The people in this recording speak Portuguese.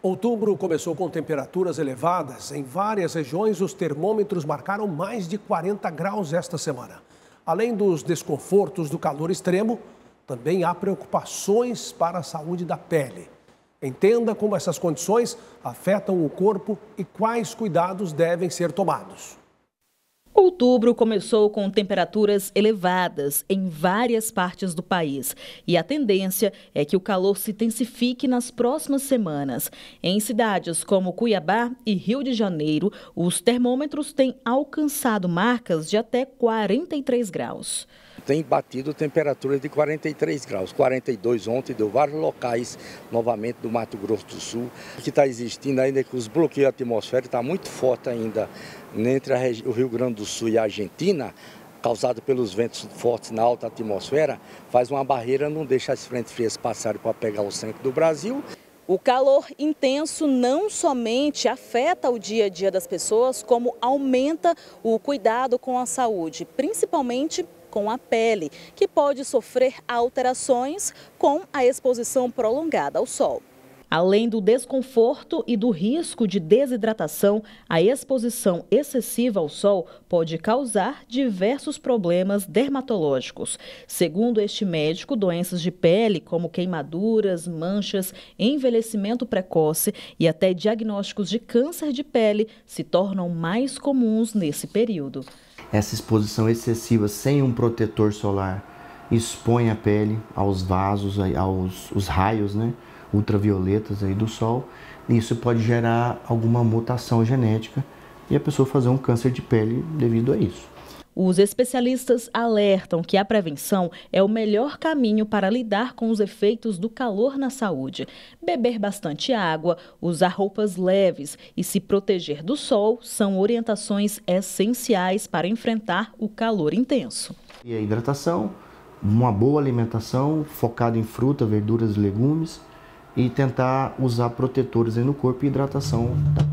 Outubro começou com temperaturas elevadas. Em várias regiões, os termômetros marcaram mais de 40 graus esta semana. Além dos desconfortos do calor extremo, também há preocupações para a saúde da pele. Entenda como essas condições afetam o corpo e quais cuidados devem ser tomados. Outubro começou com temperaturas elevadas em várias partes do país e a tendência é que o calor se intensifique nas próximas semanas. Em cidades como Cuiabá e Rio de Janeiro, os termômetros têm alcançado marcas de até 43 graus tem batido temperatura de 43 graus, 42 ontem, deu vários locais novamente do Mato Grosso do Sul, que está existindo ainda é que os bloqueios atmosféricos está muito forte ainda entre o Rio Grande do Sul e a Argentina, causado pelos ventos fortes na alta atmosfera, faz uma barreira, não deixa as frentes frias passarem para pegar o centro do Brasil. O calor intenso não somente afeta o dia a dia das pessoas, como aumenta o cuidado com a saúde, principalmente com a pele, que pode sofrer alterações com a exposição prolongada ao sol. Além do desconforto e do risco de desidratação, a exposição excessiva ao sol pode causar diversos problemas dermatológicos. Segundo este médico, doenças de pele como queimaduras, manchas, envelhecimento precoce e até diagnósticos de câncer de pele se tornam mais comuns nesse período. Essa exposição excessiva sem um protetor solar expõe a pele aos vasos, aos os raios né, ultravioletas aí do sol. E Isso pode gerar alguma mutação genética e a pessoa fazer um câncer de pele devido a isso. Os especialistas alertam que a prevenção é o melhor caminho para lidar com os efeitos do calor na saúde. Beber bastante água, usar roupas leves e se proteger do sol são orientações essenciais para enfrentar o calor intenso. E a hidratação, uma boa alimentação focada em fruta, verduras e legumes e tentar usar protetores no corpo e hidratação da